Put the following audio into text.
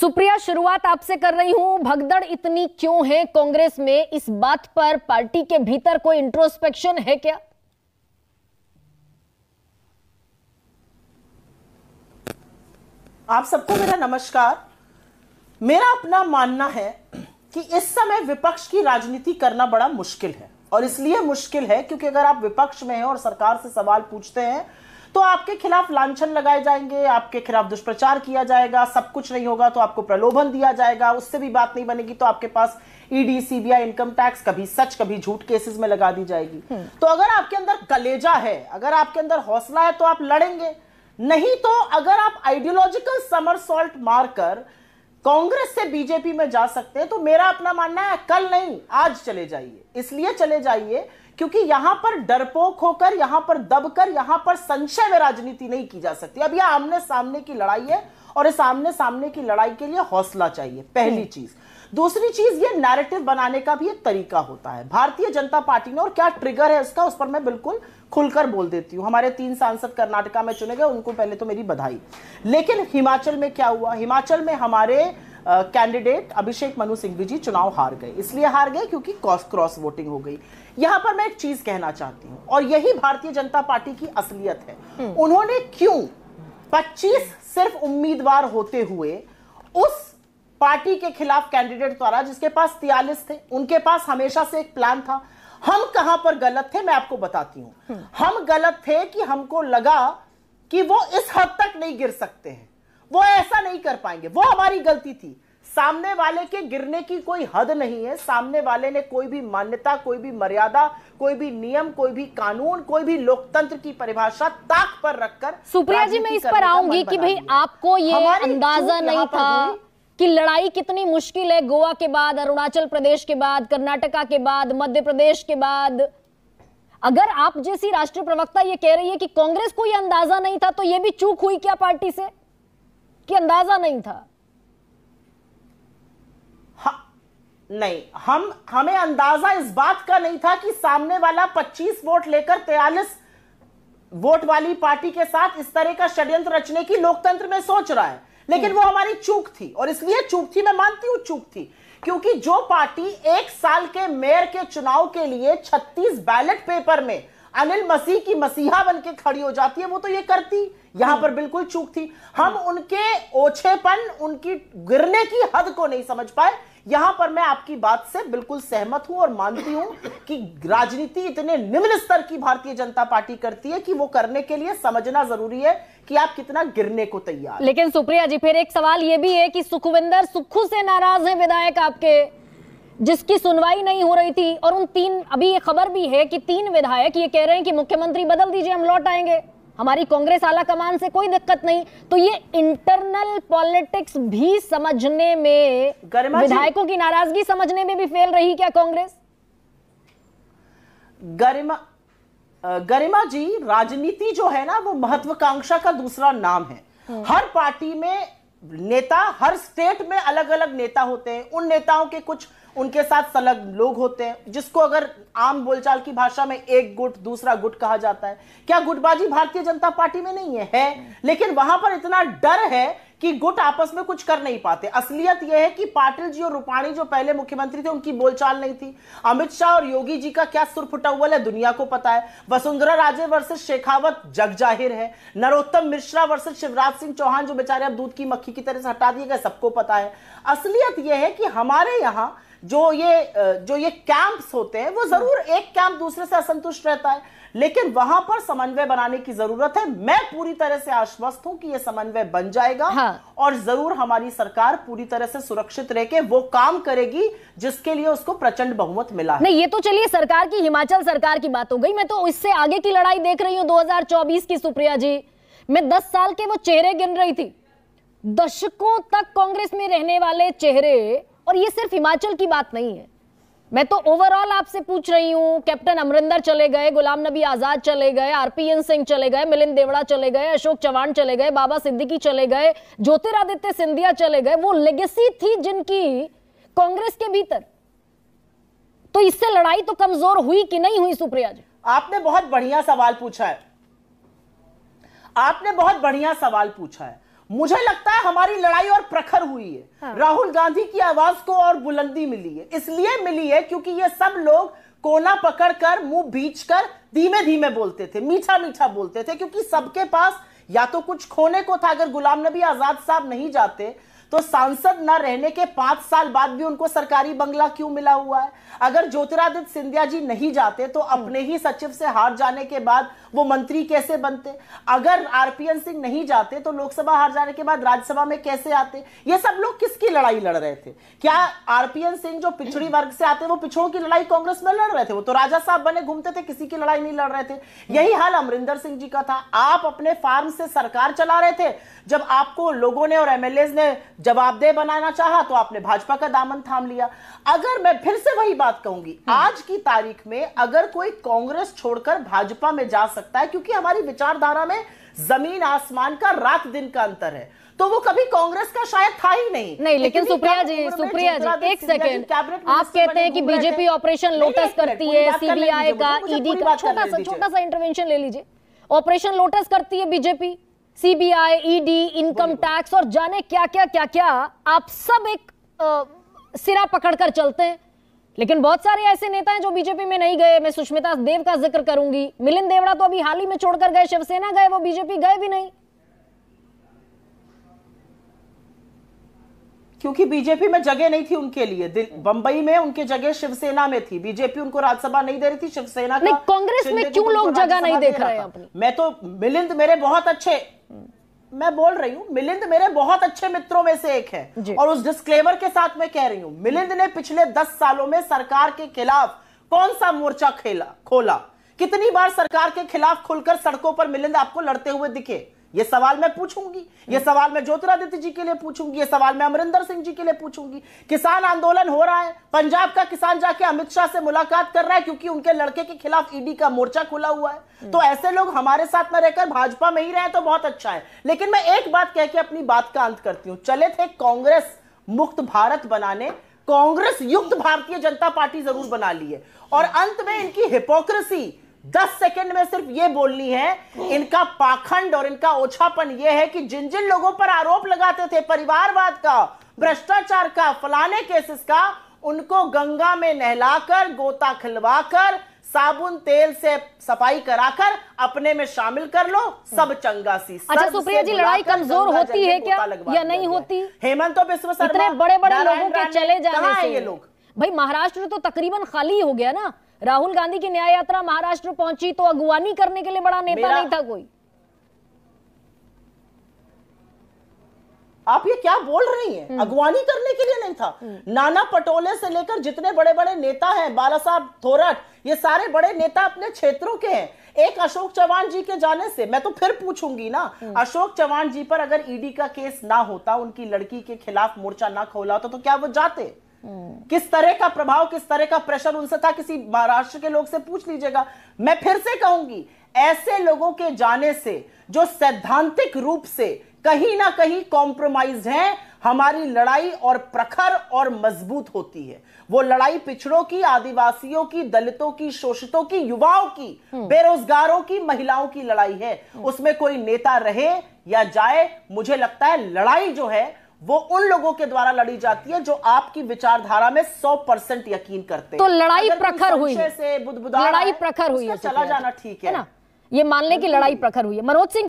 सुप्रिया शुरुआत आपसे कर रही हूं भगदड़ इतनी क्यों है कांग्रेस में इस बात पर पार्टी के भीतर कोई इंट्रोस्पेक्शन है क्या आप सबको मेरा नमस्कार मेरा अपना मानना है कि इस समय विपक्ष की राजनीति करना बड़ा मुश्किल है और इसलिए मुश्किल है क्योंकि अगर आप विपक्ष में हैं और सरकार से सवाल पूछते हैं तो आपके खिलाफ लांछन लगाए जाएंगे आपके खिलाफ दुष्प्रचार किया जाएगा सब कुछ नहीं होगा तो आपको प्रलोभन दिया जाएगा उससे भी बात नहीं बनेगी तो आपके पास ईडी सीबीआई इनकम टैक्स कभी सच कभी झूठ केसेस में लगा दी जाएगी हम्म। तो अगर आपके अंदर कलेजा है अगर आपके अंदर हौसला है तो आप लड़ेंगे नहीं तो अगर आप आइडियोलॉजिकल समर सॉल्ट मारकर कांग्रेस से बीजेपी में जा सकते हैं तो मेरा अपना मानना है कल नहीं आज चले जाइए इसलिए चले जाइए क्योंकि यहां पर डरपोक होकर यहां पर दबकर यहां पर संशय में राजनीति नहीं की जा सकती अब यह आमने सामने की लड़ाई है और इस आमने सामने की लड़ाई के लिए हौसला चाहिए पहली हम्म। चीज दूसरी चीज ये नैरेटिव बनाने का भी एक तरीका होता है भारतीय जनता पार्टी ने और क्या ट्रिगर है इसका उस पर मैं बिल्कुल खुलकर बोल देती हूँ हमारे तीन सांसद कर्नाटका में चुने गए उनको पहले तो मेरी बधाई लेकिन हिमाचल में क्या हुआ हिमाचल में हमारे कैंडिडेट अभिषेक मनु सिंघवी जी चुनाव हार गए इसलिए हार गए क्योंकि क्रॉस क्रॉस वोटिंग हो गई यहां पर मैं एक चीज कहना चाहती हूं और यही भारतीय जनता पार्टी की असलियत है हम्म। उन्होंने क्यों 25 सिर्फ उम्मीदवार होते हुए उस पार्टी के खिलाफ कैंडिडेट द्वारा जिसके पास तियालीस थे उनके पास हमेशा से एक प्लान था हम कहां पर गलत थे मैं आपको बताती हूं हम्म। हम गलत थे कि हमको लगा कि वो इस हद तक नहीं गिर सकते हैं वो ऐसा नहीं कर पाएंगे वो हमारी गलती थी सामने वाले के गिरने की कोई हद नहीं है सामने वाले ने कोई भी मान्यता कोई भी मर्यादा कोई भी नियम कोई भी कानून कोई भी लोकतंत्र की परिभाषा ताक पर रखकर सुप्रिया जी मैं इस पर आऊंगी कि भाई आपको ये अंदाजा नहीं था कि लड़ाई कितनी मुश्किल है गोवा के बाद अरुणाचल प्रदेश के बाद कर्नाटका के बाद मध्य प्रदेश के बाद अगर आप जैसी राष्ट्रीय प्रवक्ता ये कह रही है कि कांग्रेस को यह अंदाजा नहीं था तो यह भी चूक हुई क्या पार्टी से कि अंदाजा नहीं था हाँ, नहीं हम हमें अंदाजा इस बात का नहीं था कि सामने वाला 25 वोट लेकर 43 वोट वाली पार्टी के साथ इस तरह का षड्यंत्र रचने की लोकतंत्र में सोच रहा है लेकिन हम्म। वो हमारी चूक थी और इसलिए चूक थी मैं मानती हूँ चूक थी क्योंकि जो पार्टी एक साल के मेयर के चुनाव के लिए 36 बैलेट पेपर में अनिल मसीह की मसीहा बन के खड़ी हो जाती है वो तो ये करती यहां पर हम्म। बिल्कुल चूक थी हम हम्म। उनके ओछेपन उनकी गिरने की हद को नहीं समझ पाए यहां पर मैं आपकी बात से बिल्कुल सहमत हूं और मानती हूं कि राजनीति इतने निम्न स्तर की भारतीय जनता पार्टी करती है कि वो करने के लिए समझना जरूरी है कि आप कितना गिरने को तैयार लेकिन सुप्रिया जी फिर एक सवाल यह भी है कि सुखविंदर सुखू से नाराज है विधायक आपके जिसकी सुनवाई नहीं हो रही थी और उन तीन अभी ये खबर भी है कि तीन विधायक ये कह रहे हैं कि मुख्यमंत्री बदल दीजिए हम लौट आएंगे हमारी कांग्रेस आला कमान से कोई दिक्कत नहीं तो ये इंटरनल पॉलिटिक्स भी समझने में विधायकों की नाराजगी समझने में भी फेल रही क्या कांग्रेस गरिमा गरिमा जी राजनीति जो है ना वो महत्वाकांक्षा का दूसरा नाम है हाँ। हर पार्टी में नेता हर स्टेट में अलग अलग नेता होते हैं उन नेताओं के कुछ उनके साथ संलग्न लोग होते हैं जिसको अगर आम बोलचाल की भाषा में एक गुट दूसरा गुट कहा जाता है क्या गुटबाजी भारतीय जनता पार्टी में नहीं है, है लेकिन वहां पर इतना डर है कि गुट आपस में कुछ कर नहीं पाते असलियत यह है कि पाटिल जी और रूपाणी जो पहले मुख्यमंत्री थे उनकी बोलचाल नहीं थी अमित शाह और योगी जी का क्या सुरफुटवल है दुनिया को पता है वसुंधरा राजे वर्सेस शेखावत जग जाहिर है नरोत्तम मिश्रा वर्सेस शिवराज सिंह चौहान जो बेचारे अब दूध की मक्खी की तरह से हटा दिए गए सबको पता है असलियत यह है कि हमारे यहाँ जो ये जो ये कैंप्स होते हैं वो हम्म। जरूर एक कैंप दूसरे से असंतुष्ट रहता है लेकिन वहां पर समन्वय बनाने की जरूरत है मैं पूरी तरह से आश्वस्त हूं कि यह समन्वय बन जाएगा हाँ। और जरूर हमारी सरकार पूरी तरह से सुरक्षित रह के वो काम करेगी जिसके लिए उसको प्रचंड बहुमत मिला है नहीं ये तो चलिए सरकार की हिमाचल सरकार की बात हो गई मैं तो इससे आगे की लड़ाई देख रही हूं 2024 की सुप्रिया जी मैं दस साल के वो चेहरे गिन रही थी दशकों तक कांग्रेस में रहने वाले चेहरे और ये सिर्फ हिमाचल की बात नहीं है मैं तो ओवरऑल आपसे पूछ रही हूँ कैप्टन अमरिंदर चले गए गुलाम नबी आजाद चले गए आरपीएन सिंह चले गए मिलिंद देवड़ा चले गए अशोक चौहान चले गए बाबा सिद्दीकी चले गए ज्योतिरादित्य सिंधिया चले गए वो लेगेसी थी जिनकी कांग्रेस के भीतर तो इससे लड़ाई तो कमजोर हुई कि नहीं हुई सुप्रिया जी आपने बहुत बढ़िया सवाल पूछा है आपने बहुत बढ़िया सवाल पूछा है मुझे लगता है हमारी लड़ाई और प्रखर हुई है हाँ। राहुल गांधी की आवाज को और बुलंदी मिली है इसलिए मिली है क्योंकि ये सब लोग कोना पकड़कर मुंह बीच कर धीमे धीमे बोलते थे मीठा मीठा बोलते थे क्योंकि सबके पास या तो कुछ खोने को था अगर गुलाम नबी आजाद साहब नहीं जाते तो सांसद न रहने के पांच साल बाद भी उनको सरकारी बंगला क्यों मिला हुआ है अगर ज्योतिरादित्य सिंधिया जी नहीं जाते तो अपने ही सचिव से हार जाने के बाद वो मंत्री कैसे बनते अगर आरपीएन सिंह नहीं जाते तो लोकसभा हार जाने के बाद राज्यसभा में कैसे आते ये सब लोग किसकी लड़ाई लड़ रहे थे क्या आरपीएन सिंह जो पिछड़ी वर्ग से आते वो पिछड़ों की लड़ाई कांग्रेस में लड़ रहे थे वो तो राजा साहब बने घूमते थे किसी की लड़ाई नहीं लड़ रहे थे यही हाल अमरिंदर सिंह जी का था आप अपने फार्म से सरकार चला रहे थे जब आपको लोगों ने और एमएलए ने जवाबदेह बनाना चाहा तो आपने भाजपा का दामन थाम लिया अगर मैं फिर से वही बात कहूंगी हम्म। आज की तारीख में अगर कोई कांग्रेस छोड़कर भाजपा में जा सकता है क्योंकि हमारी विचारधारा में जमीन आसमान का रात दिन का अंतर है तो वो कभी कांग्रेस का शायद था ही नहीं नहीं लेकिन सुप्रिया जी सुप्रिया जी एक सेकेंड आप कहते हैं कि बीजेपी ऑपरेशन लोटस करती है सीबीआई का ईडी का छोटा सा छोटा सा इंटरवेंशन ले लीजिए ऑपरेशन लोटस करती है BJP CBI ED income tax और जाने क्या क्या क्या क्या आप सब एक आ, सिरा पकड़कर चलते हैं लेकिन बहुत सारे ऐसे नेता हैं जो बीजेपी में नहीं गए मैं सुष्मिता देव का जिक्र करूंगी मिलिंद देवड़ा तो अभी हाल ही में छोड़कर गए शिवसेना गए वो बीजेपी गए भी नहीं क्योंकि बीजेपी में जगह नहीं थी उनके लिए बंबई में उनके जगह शिवसेना में थी बीजेपी उनको राज्यसभा नहीं दे रही थी शिवसेना कांग्रेस में क्यों लोग जगह नहीं देख रहे मैं तो मिलिंद मेरे बहुत अच्छे मैं बोल रही हूँ मिलिंद मेरे बहुत अच्छे मित्रों में से एक है और उस डिस्क्लेमर के साथ मैं कह रही हूँ मिलिंद ने पिछले दस सालों में सरकार के खिलाफ कौन सा मोर्चा खेला खोला कितनी बार सरकार के खिलाफ खुलकर सड़कों पर मिलिंद आपको लड़ते हुए दिखे ये सवाल मैं पूछूंगी ये सवाल मैं ज्योतिरादित्य जी के लिए पूछूंगी ये सवाल मैं अमरिंदर सिंह जी के लिए पूछूंगी किसान आंदोलन हो रहा है पंजाब का किसान जाके अमित शाह से मुलाकात कर रहा है क्योंकि उनके लड़के के खिलाफ ईडी का मोर्चा खुला हुआ है हम्म। तो ऐसे लोग हमारे साथ में रहकर भाजपा में ही रहे तो बहुत अच्छा है लेकिन मैं एक बात कह के अपनी बात का अंत करती हूँ चले थे कांग्रेस मुक्त भारत बनाने कांग्रेस युक्त भारतीय जनता पार्टी जरूर बना ली है और अंत में इनकी हिपोक्रेसी दस सेकंड में सिर्फ ये बोलनी है इनका पाखंड और इनका ओछापन ये है कि जिन जिन लोगों पर आरोप लगाते थे परिवारवाद का भ्रष्टाचार का फलाने केसेस का उनको गंगा में नहलाकर गोता खिलवाकर साबुन तेल से सफाई कराकर अपने में शामिल कर लो सब सी अच्छा सुप्रिया जी लड़ाई कमजोर होती है क्या या नहीं होती हेमंत तो इतने बड़े बड़े लोगों के चले जाने से ये लोग भाई महाराष्ट्र तो तकरीबन खाली हो गया ना राहुल गांधी की न्याय यात्रा महाराष्ट्र पहुंची तो अगुवानी करने के लिए बड़ा नेता नहीं था कोई आप ये क्या बोल रही हैं हम्म। अगवानी करने के लिए नहीं था हम्म। नाना पटोले से लेकर जितने बड़े बड़े नेता हैं बाला साहब थोरट ये सारे बड़े नेता अपने क्षेत्रों के हैं एक अशोक चौहान जी के जाने से मैं तो फिर पूछूंगी ना हम्म। अशोक चौहान जी पर अगर ईडी e का केस ना होता उनकी लड़की के खिलाफ मोर्चा ना खोला होता तो क्या वो जाते हम्म। किस तरह का प्रभाव किस तरह का प्रेशर उनसे था किसी महाराष्ट्र के लोग से पूछ लीजिएगा मैं फिर से कहूंगी ऐसे लोगों के जाने से जो सैद्धांतिक रूप से कहीं ना कहीं कॉम्प्रोमाइज हैं हमारी लड़ाई और प्रखर और मजबूत होती है वो लड़ाई पिछड़ों की आदिवासियों की दलितों की शोषितों की युवाओं की हम्म। बेरोजगारों की महिलाओं की लड़ाई है हम्म। उसमें कोई नेता रहे या जाए मुझे लगता है लड़ाई जो है वो उन लोगों के द्वारा लड़ी जाती है जो आपकी विचारधारा में 100 परसेंट यकीन करते हैं तो लड़ाई प्रखर हुई से लड़ाई प्रखर हुई चला जाना ठीक है ना ये मानने की लड़ाई प्रखर हुई है मनोज सिंह